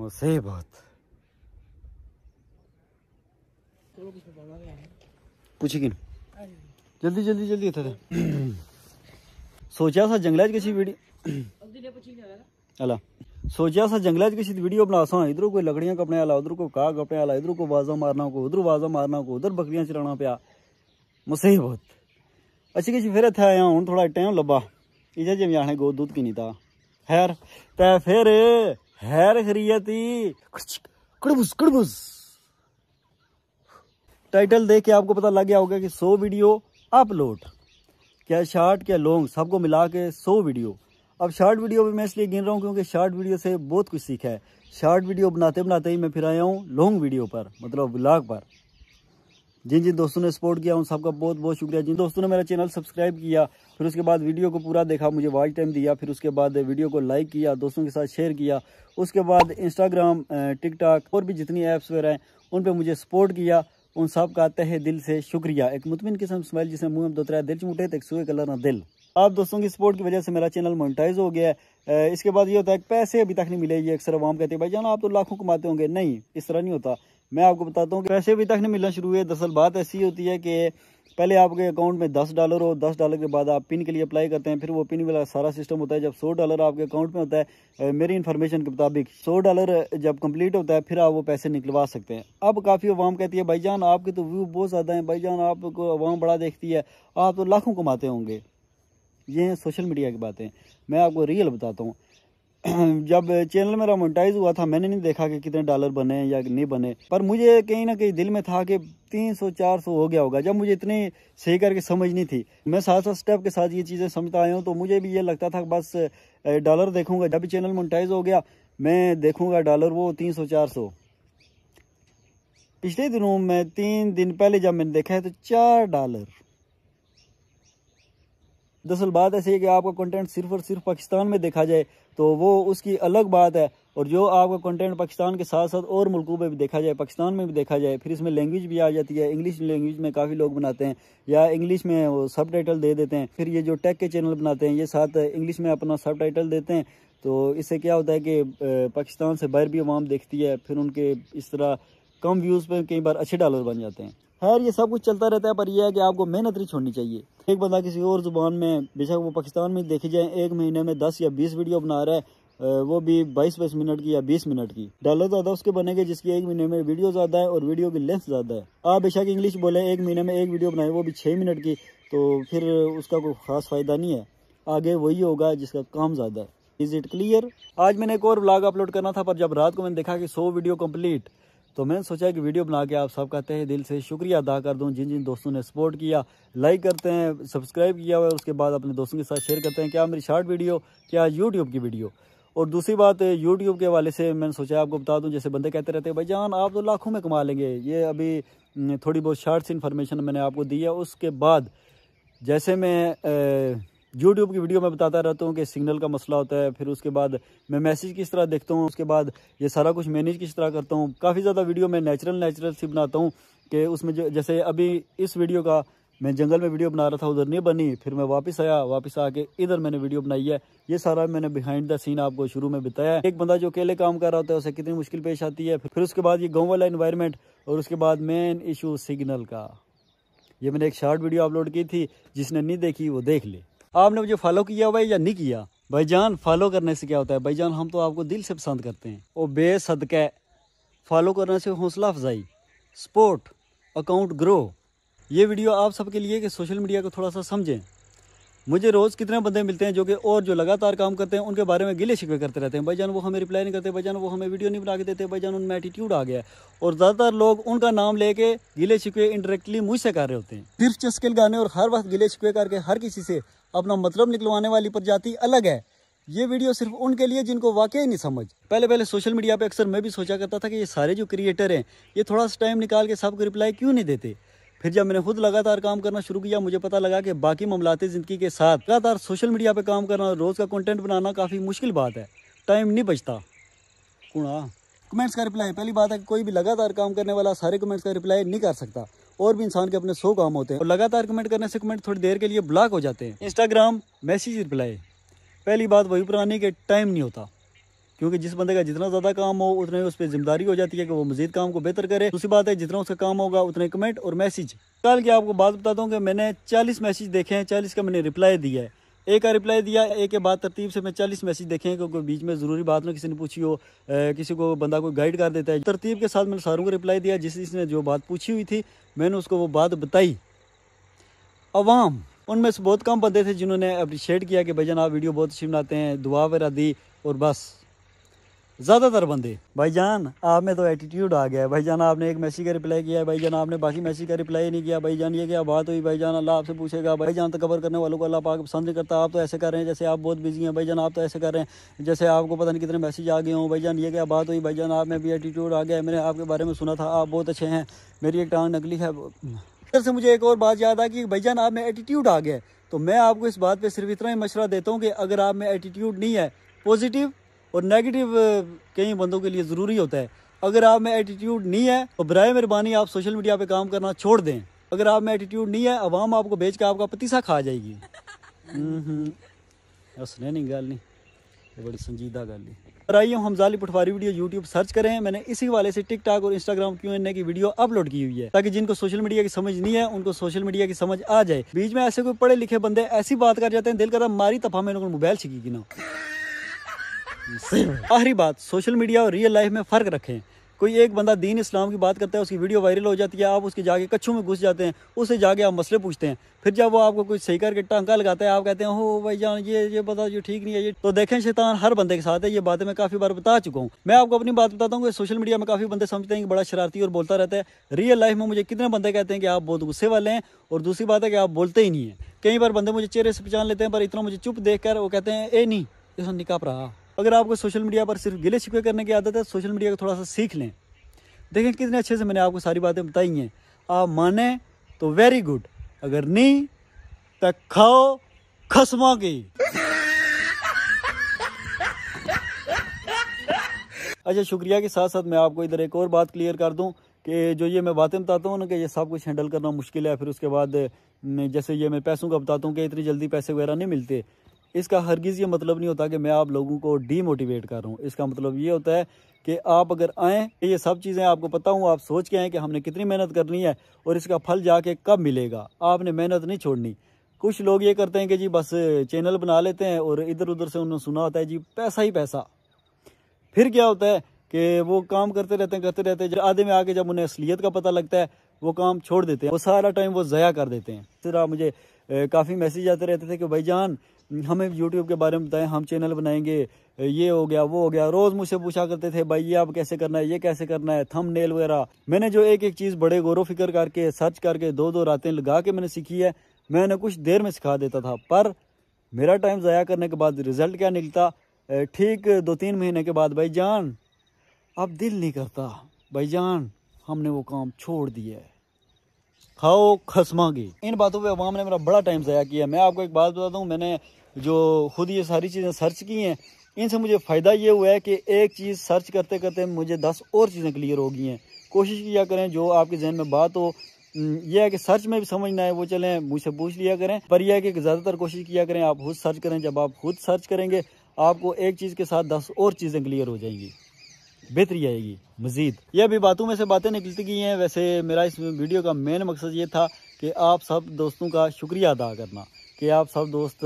मुसीबत कुछ ही जल्दी जल्दी जल्दी इतने सोचा सा जंगल अला सोचा सा जंगल वीडियो बना सा इधर कोई लकड़ियां कपने आला उधर को का कपने आला इधर को आवाजा मारना को उधर आवाजा मारना को उधर बकरियां चलाना पाया मुसीबत अच्छी किसी फिर इतने आया हूं थोड़ा टाइम लब्बा इजा जिम्मे आने गो दुद्ध की नहीं था खैर ते फिर खैर खरीयती कड़बुस कड़बुस टाइटल देख के आपको पता लग गया होगा कि 100 वीडियो अपलोड क्या शार्ट क्या लॉन्ग सबको मिला के सो वीडियो अब शार्ट वीडियो भी मैं इसलिए गिन रहा हूँ क्योंकि शार्ट वीडियो से बहुत कुछ सीखा है शार्ट वीडियो बनाते बनाते ही मैं फिर आया हूँ लॉन्ग वीडियो पर मतलब ब्लॉग पर जिन जिन दोस्तों ने सपोर्ट किया उन सबका बहुत बहुत शुक्रिया जिन दोस्तों ने मेरा चैनल सब्सक्राइब किया फिर उसके बाद वीडियो को पूरा देखा मुझे वाइट टाइम दिया फिर उसके बाद वीडियो को लाइक किया दोस्तों के साथ शेयर किया उसके बाद इंस्टाग्राम टिकटॉक और भी जितनी ऐप्स वगैरह हैं उन पर मुझे सपोर्ट किया उन सब का तहे दिल से शुक्रिया एक मुतमिन किस्म स्माइल जिसने मुंह में दोतरा दिल चमुटे एक सूए कलर ना दिल आप दोस्तों की सपोर्ट की वजह से मेरा चैनल मोनिटाइज हो गया है इसके बाद ये होता है पैसे अभी तक नहीं मिले ये अक्सर आवाम कहते हैं भाई जाना आप तो लाखों कमाते होंगे नहीं इस तरह नहीं होता मैं आपको बताता हूँ कि पैसे अभी तक नहीं मिलना शुरू हुए दरअसल बात ऐसी होती है कि पहले आपके अकाउंट में दस डॉलर हो दस डॉलर के बाद आप पिन के लिए अप्लाई करते हैं फिर वो पिन वाला सारा सिस्टम होता है जब सौ डॉलर आपके अकाउंट में होता है मेरी इन्फॉर्मेशन के मुताबिक सौ डॉलर जब कंप्लीट होता है फिर आप वो पैसे निकलवा सकते हैं अब काफ़ी अवाम कहती है भाई जान आपके तो व्यू बहुत ज़्यादा हैं जान आपको अवाम बड़ा देखती है आप तो लाखों कमाते होंगे ये हैं सोशल मीडिया की बातें मैं आपको रियल बताता हूँ जब चैनल मेरा मोनिटाइज हुआ था मैंने नहीं देखा कि कितने डॉलर बने या नहीं बने पर मुझे कहीं ना कहीं दिल में था कि 300 400 हो गया होगा जब मुझे इतनी सही करके समझ नहीं थी मैं साथ साथ स्टेप के साथ ये चीज़ें समझता आया हूँ तो मुझे भी ये लगता था बस डॉलर देखूंगा जब चैनल मोनिटाइज हो गया मैं देखूँगा डॉलर वो तीन सौ चार सौ पिछले दिनों में तीन दिन पहले जब मैंने देखा है तो चार डॉलर दरअसल बात ऐसी है कि आपका कंटेंट सिर्फ और सिर्फ पाकिस्तान में देखा जाए तो वो उसकी अलग बात है और जो आपका कंटेंट पाकिस्तान के साथ साथ और मुल्कों में भी देखा जाए पाकिस्तान में भी देखा जाए फिर इसमें लैंग्वेज भी आ जाती है इंग्लिश लैंग्वेज में काफ़ी लोग बनाते हैं या इंग्लिश में वो सब दे देते हैं फिर ये जो टेक के चैनल बनाते हैं ये साथ इंग्लिश में अपना सब देते हैं तो इससे क्या होता है कि पाकिस्तान से बाहर भी आवाम देखती है फिर उनके इस तरह कम व्यूज़ पर कई बार अच्छे डॉलर बन जाते हैं खैर ये सब कुछ चलता रहता है पर यह है कि आपको मेहनत नहीं छोड़नी चाहिए एक बंदा किसी और ज़ुबान में बेशक वो पाकिस्तान में देखी जाए एक महीने में दस या बीस वीडियो बना रहा है वो भी बाईस बाईस मिनट की या बीस मिनट की डॉलर ज़्यादा तो उसके बनेंगे जिसकी एक महीने में वीडियो ज़्यादा है और वीडियो की लेंथ ज़्यादा है आप बेशक इंग्लिश बोले एक महीने में एक वीडियो बनाए वो भी छः मिनट की तो फिर उसका कोई ख़ास फ़ायदा नहीं है आगे वही होगा जिसका काम ज़्यादा है इज़ इट क्लियर आज मैंने एक और ब्लॉग अपलोड करना था पर जब रात को मैंने देखा कि सौ वीडियो कम्प्लीट तो मैंने सोचा कि वीडियो बना के आप सबका हैं दिल से शुक्रिया अदा कर दूं जिन जिन दोस्तों ने सपोर्ट किया लाइक करते हैं सब्सक्राइब किया हुआ है उसके बाद अपने दोस्तों के साथ शेयर करते हैं क्या मेरी शॉर्ट वीडियो क्या यूट्यूब की वीडियो और दूसरी बात यूट्यूब के हवाले से मैंने सोचा आपको बता दूँ जैसे बंदे कहते रहते हैं भाई जान आप तो लाखों में कमा लेंगे ये अभी थोड़ी बहुत शार्ट सी इन्फॉर्मेशन मैंने आपको दी है उसके बाद जैसे मैं यूट्यूब की वीडियो में बताता रहता हूँ कि सिग्नल का मसला होता है फिर उसके बाद मैं मैसेज किस तरह देखता हूँ उसके बाद ये सारा कुछ मैनेज किस तरह करता हूँ काफ़ी ज़्यादा वीडियो मैं नेचुरल नेचुरल सी बनाता हूँ कि उसमें जैसे अभी इस वीडियो का मैं जंगल में वीडियो बना रहा था उधर नहीं बनी फिर मैं वापस आया वापस आके इधर मैंने वीडियो बनाई है ये सारा मैंने बिहाइंड द सीन आपको शुरू में बताया एक बंदा जो अकेले काम कर रहा होता है उसे कितनी मुश्किल पेश आती है फिर उसके बाद ये गाँव वाला इन्वायरमेंट और उसके बाद मेन इशू सिग्नल का ये मैंने एक शार्ट वीडियो अपलोड की थी जिसने नहीं देखी वो देख ली आपने मुझे फॉलो किया हुआ है या नहीं किया जान फॉलो करने से क्या होता है भाईजान हम तो आपको दिल से पसंद करते हैं और बेसदक फॉलो करने से हौसला अफजाई सपोर्ट अकाउंट ग्रो ये वीडियो आप सबके लिए कि सोशल मीडिया को थोड़ा सा समझें मुझे रोज़ कितने बंदे मिलते हैं जो कि और जो लगातार काम करते हैं उनके बारे में गिले शिकवे करते रहते हैं भाईजान वो हमें रिप्लाई नहीं करते भाईजान वो हमें वीडियो नहीं बना के देते भाईजान उनमें एटीट्यूड आ गया और ज़्यादातर लोग उनका नाम लेके गिले शिकवे इनडायरेक्टली मुझसे कर रहे होते हैं सिर्फ चस्किल गाने और हर वक्त गिले शिकवे करके हर किसी से अपना मतलब निकलवाने वाली प्रजाति अलग है ये वीडियो सिर्फ उनके लिए जिनको वाकई नहीं समझ पहले पहले सोशल मीडिया पे अक्सर मैं भी सोचा करता था कि ये सारे जो क्रिएटर हैं ये थोड़ा सा टाइम निकाल के सबको रिप्लाई क्यों नहीं देते फिर जब मैंने खुद लगातार काम करना शुरू किया मुझे पता लगा कि बाकी मामलाती ज़िंदगी के साथ लगातार सोशल मीडिया पर काम करना रोज़ का कॉन्टेंट बनाना काफ़ी मुश्किल बात है टाइम नहीं बचता कुणा कमेंट्स का रिप्लाई पहली बात है कोई भी लगातार काम करने वाला सारे कमेंट्स का रिप्लाई नहीं कर सकता और भी इंसान के अपने सौ काम होते हैं और लगातार कमेंट करने से कमेंट थोड़ी देर के लिए ब्लॉक हो जाते हैं इंस्टाग्राम मैसेज रिप्लाई पहली बात वही पुरानी के टाइम नहीं होता क्योंकि जिस बंदे का जितना ज़्यादा काम हो उतने उस पर जिम्मेदारी हो जाती है कि वो मजीद काम को बेहतर करे दूसरी बात है जितना उसका काम होगा उतने कमेंट और मैसेज कल की आपको बात बताता हूँ कि मैंने चालीस मैसेज देखे हैं चालीस का मैंने रिप्लाई दिया है ए का रिप्लाई दिया ए के बाद तरतीब से मैं चालीस मैसेज देखे क्योंकि बीच में ज़रूरी बात ना किसी ने पूछी हो ए, किसी को बंदा को गाइड कर देता है तरतीब के साथ मैंने सारों को रिप्लाई दिया जिस जिसने जो बात पूछी हुई थी मैंने उसको वो बात बताई अवाम उनमें से बहुत कम बंदे थे जिन्होंने अप्रिशिएट किया कि भाई आप वीडियो बहुत अच्छी बनाते हैं दुआ वगैरह दी और बस ज़्यादातर बंदे भाईजान आप में तो एटीट्यूड आ गया है जान आपने एक मैसेज का रिप्लाई किया है भाई जान आपने बाकी मैसेज का रिप्लाई नहीं किया भाई जान ये क्या बात हुई भाई जान अल्लाह आपसे पूछेगा भाई जान तो कवर करने वालों को अल्लाह पाक पसंद नहीं करता आप तो ऐसे कर रहे हैं जैसे आप बहुत बिजी हैं भाई जान आप तो ऐसे कर रहे हैं जैसे आपको पता नहीं कितने मैसेज आ गए हों जान ये क्या बात हुई भाई जान आप में भी एटीट्यूड आ गया है मैंने आपके बारे में सुना था आप बहुत अच्छे हैं मेरी एक टांग नकली है इधर से मुझे एक और बात याद आ कि भाई जान आप में एटीट्यूड आ गया तो मैं आपको इस बात पर सिर्फ इतना ही मशवरा देता हूँ कि अगर आप में एटीट्यूड नहीं है पॉजिटिव और नेगेटिव uh, कई बंदों के लिए ज़रूरी होता है अगर आप में एटीट्यूड नहीं है तो बर मेहरबानी आप सोशल मीडिया पर काम करना छोड़ दें अगर आप में एटीट्यूड नहीं है अवाम आपको बेच के आपका पतीसा खा जाएगी हसने नहीं गल नहीं ये बड़ी संजीदा गल है और आइए हम हमजाली पटवारी वीडियो यूट्यूब सर्च करें मैंने इसी हवाले से टिकटॉक और इंस्टाग्राम क्यों इन्हें की वीडियो अपलोड की हुई है ताकि जिनको सोशल मीडिया की समझ नहीं है उनको सोशल मीडिया की समझ आ जाए बीच में ऐसे कोई पढ़े लिखे बंदे ऐसी बात कर जाते हैं दिल कर मारी तफा में मोबाइल मोबाइल की ना आखिरी बात सोशल मीडिया और रियल लाइफ में फ़र्क रखें कोई एक बंदा दीन इस्लाम की बात करता है उसकी वीडियो वायरल हो जाती है आप उसके जाके कच्छों में घुस जाते हैं उससे जाके आप मसले पूछते हैं फिर जब वो आपको कुछ सही करके टांका लगाता है आप कहते हैं हो भाई जान ये ये बता ये ठीक नहीं है ये तो देखें शैतान हर बंदे के साथ है ये बातें मैं काफ़ी बार बता चुका हूँ मैं आपको अपनी बात बताता हूँ कि सोशल मीडिया में काफ़ी बंदे समझते हैं कि बड़ा शरारती और बोलता रहता है रियल लाइफ में मुझे कितने बंदे कहते हैं कि आप बहुत गुस्से वाले हैं और दूसरी बात है कि आप बोलते ही नहीं है कई बार बंदे मुझे चेहरे से पहचान लेते हैं पर इतना मुझे चुप देख वो कहते हैं ए नहीं इसमें निकाप रहा अगर आपको सोशल मीडिया पर सिर्फ गिले शिकवे करने की आदत है सोशल मीडिया को थोड़ा सा सीख लें देखें कितने अच्छे से मैंने आपको सारी बातें बताई हैं आप माने तो वेरी गुड अगर नहीं तो खाओ खसमा की अच्छा शुक्रिया के साथ साथ मैं आपको इधर एक और बात क्लियर कर दूं कि जो ये मैं बातें बताता हूँ ना कि ये सब कुछ हैंडल करना मुश्किल है फिर उसके बाद जैसे ये मैं पैसों का बताता हूँ कि इतनी जल्दी पैसे वगैरह नहीं मिलते इसका हरगिज़ ये मतलब नहीं होता कि मैं आप लोगों को डीमोटिवेट कर रहा हूँ इसका मतलब ये होता है कि आप अगर आएँ ये सब चीज़ें आपको पता हूँ आप सोच के आएँ कि हमने कितनी मेहनत करनी है और इसका फल जाके कब मिलेगा आपने मेहनत नहीं छोड़नी कुछ लोग ये करते हैं कि जी बस चैनल बना लेते हैं और इधर उधर से उन्होंने सुना होता है जी पैसा ही पैसा फिर क्या होता है कि वो काम करते रहते हैं करते रहते हैं आधे में आके जब उन्हें असलियत का पता लगता है वो काम छोड़ देते हैं वो सारा टाइम वो ज़या कर देते हैं फिर आप मुझे काफ़ी मैसेज आते रहते थे कि भाई जान हमें यूट्यूब के बारे में बताएं हम चैनल बनाएंगे ये हो गया वो हो गया रोज़ मुझसे पूछा करते थे भाई ये आप कैसे करना है ये कैसे करना है थम नेल वगैरह मैंने जो एक एक चीज़ बड़े गौरव फिक्र करके सर्च करके दो दो रातें लगा के मैंने सीखी है मैंने कुछ देर में सिखा देता था पर मेरा टाइम ज़ाया करने के बाद रिज़ल्ट क्या निकलता ठीक दो तीन महीने के बाद भाई जान अब दिल नहीं करता भाई जान हमने वो काम छोड़ दिया है खाओ खसमागी इन बातों पे अवाम ने मेरा बड़ा टाइम ज़ाया किया मैं आपको एक बात बताता हूँ मैंने जो खुद ये सारी चीज़ें सर्च की हैं इनसे मुझे फ़ायदा ये हुआ है कि एक चीज़ सर्च करते करते मुझे दस और चीज़ें क्लियर हो गई हैं कोशिश किया करें जो आपके जहन में बात हो यह है कि सर्च में भी समझ ना आए वो चलें मुझसे पूछ लिया करें पर यह है कि ज़्यादातर कोशिश किया करें आप खुद सर्च करें जब आप खुद सर्च करेंगे आपको एक चीज़ के साथ दस और चीज़ें क्लियर हो जाएंगी बेहतरी आएगी मज़ीद यह भी बातों में से बातें निकलती गई हैं वैसे मेरा इस वीडियो का मेन मकसद ये था कि आप सब दोस्तों का शुक्रिया अदा करना कि आप सब दोस्त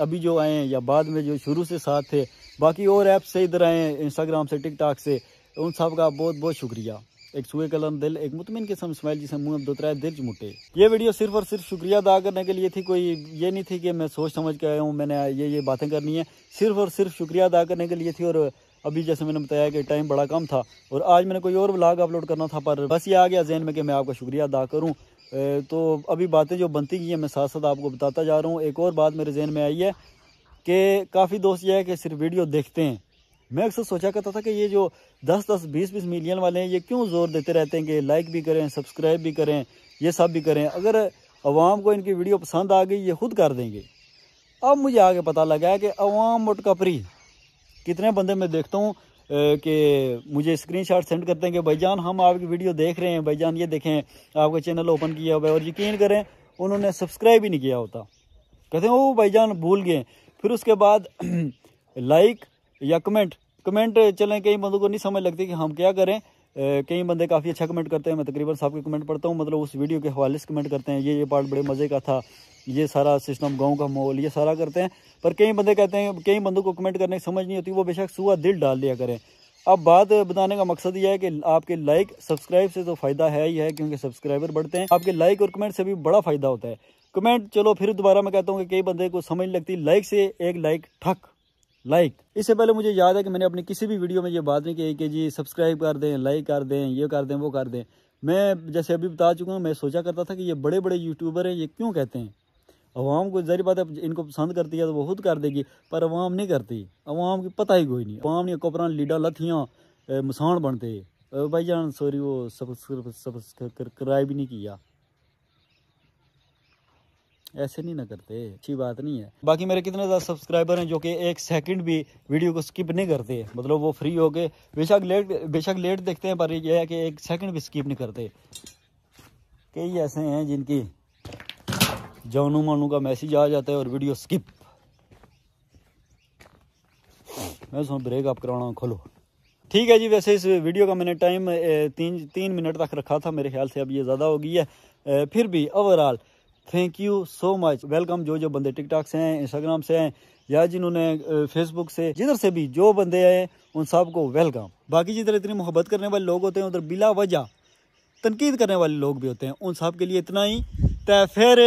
अभी जो आए या बाद में जो शुरू से साथ थे बाकी और ऐप से इधर आए इंस्टाग्राम से टिकटॉक से उन सब का बहुत बहुत शुक्रिया एक सुबह कलम दिल एक मुतमिन किस्म स्माइल जिसे मुँह अब दोतरा दिल जमुटे ये वीडियो सिर्फ और सिर्फ शुक्रिया अदा करने के लिए थी कोई ये नहीं थी कि मैं सोच समझ के आया हूँ मैंने ये ये बातें करनी है सिर्फ और सिर्फ शुक्रिया अदा करने के लिए थी और अभी जैसे मैंने बताया कि टाइम बड़ा कम था और आज मैंने कोई और ब्लाग अपलोड करना था पर बस ये आ गया जहन में कि मैं आपका शुक्रिया अदा करूँ तो अभी बातें जो बनती गई हैं मैं साथ साथ आपको बताता जा रहा हूँ एक और बात मेरे जहन में आई है कि काफ़ी दोस्त यह है कि सिर्फ वीडियो देखते हैं मैं अक्सर सोचा करता था कि ये जो 10 10 20 20 मिलियन वाले हैं ये क्यों ज़ोर देते रहते हैं कि लाइक भी करें सब्सक्राइब भी करें ये सब भी करें अगर आवाम को इनकी वीडियो पसंद आ गई ये खुद कर देंगे अब मुझे आगे पता लगा है कि अवाम मोटकपरी कितने बंदे मैं देखता हूँ कि मुझे स्क्रीनशॉट सेंड करते हैं कि भाईजान हम आपकी वीडियो देख रहे हैं भाई जान ये देखें आपका चैनल ओपन किया हुआ है और यकीन करें उन्होंने सब्सक्राइब ही नहीं किया होता कहते हैं ओ भाईजान भूल गए फिर उसके बाद लाइक या कमेंट कमेंट चलें कई बंदों को नहीं समझ लगती कि हम क्या करें कई बंदे काफ़ी अच्छा कमेंट करते हैं मैं तकरीबन सबके कमेंट पढ़ता हूँ मतलब उस वीडियो के हवाले से कमेंट करते हैं ये ये पार्ट बड़े मज़े का था ये सारा सिस्टम गाँव का माहौल ये सारा करते हैं पर कई बंदे कहते हैं कई बंदों को कमेंट करने की समझ नहीं होती वो बेशक सुबह दिल डाल दिया करें अब बात बताने का मकसद यह है कि आपके लाइक सब्सक्राइब से तो फ़ायदा है ही है क्योंकि सब्सक्राइबर बढ़ते हैं आपके लाइक और कमेंट से भी बड़ा फ़ायदा होता है कमेंट चलो फिर दोबारा मैं कहता हूँ कि कई बंदे को समझ लगती लाइक से एक लाइक ठक लाइक इससे पहले मुझे याद है कि मैंने अपनी किसी भी वीडियो में ये बात नहीं की कि जी सब्सक्राइब कर दें लाइक कर दें ये कर दें वो कर दें मैं जैसे अभी बता चुका हूँ मैं सोचा करता था कि ये बड़े बड़े यूट्यूबर हैं ये क्यों कहते हैं अवाम को जारी बात है इनको पसंद करती है तो वो खुद कर देगी पर अवाम नहीं करती अवाम की पता ही कोई नहीं अवाम ने कपरान लीडा लथियाँ मसान बनते भाई जान सॉरी वो सब्सक्राइब नहीं किया ऐसे नहीं ना करते अच्छी बात नहीं है बाकी मेरे कितने ज़्यादा सब्सक्राइबर हैं जो कि एक सेकंड भी वीडियो को स्किप नहीं करते मतलब वो फ्री हो गए बेशक लेट बेशक लेट देखते हैं पर ये है कि एक सेकंड भी स्किप नहीं करते कई ऐसे हैं जिनकी जानू मानू का मैसेज आ जाता है और वीडियो स्किप मैं उसमें ब्रेक अप कराना खोलो ठीक है जी वैसे इस वीडियो का मैंने टाइम तीन तीन मिनट तक रखा था मेरे ख्याल से अब ये ज़्यादा हो गई है फिर भी overall thank you so much welcome जो जो बंदे टिकटॉक से हैं इंस्टाग्राम से हैं या जिन्होंने फेसबुक से जिधर से भी जो बंदे हैं उन सब को वेलकम बाकी जिधर इतनी मोहब्बत करने वाले लोग होते हैं उधर बिला वजह तनकीद करने वाले लोग भी होते हैं उन सब के लिए इतना ही तय फिर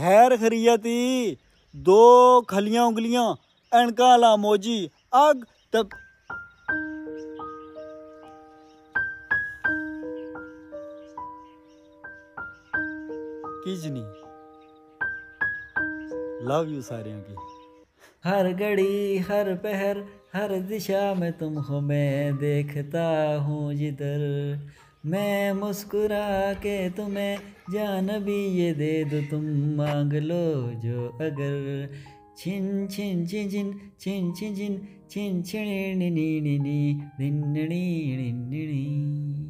हैर खरीयती दो खलियां उंगलियां एनका ला मोजी अग तब किजनी लव यू सारियों की हर घड़ी हर पहर हर दिशा में तुम हो मैं देखता हूँ जिधर मैं मुस्कुरा के तुम्हें जान भी ये दे दो तुम मांग लो जो अगर छिन छिन छिन छिन छिन छिन छिन छिन छिणी नी नी नी नी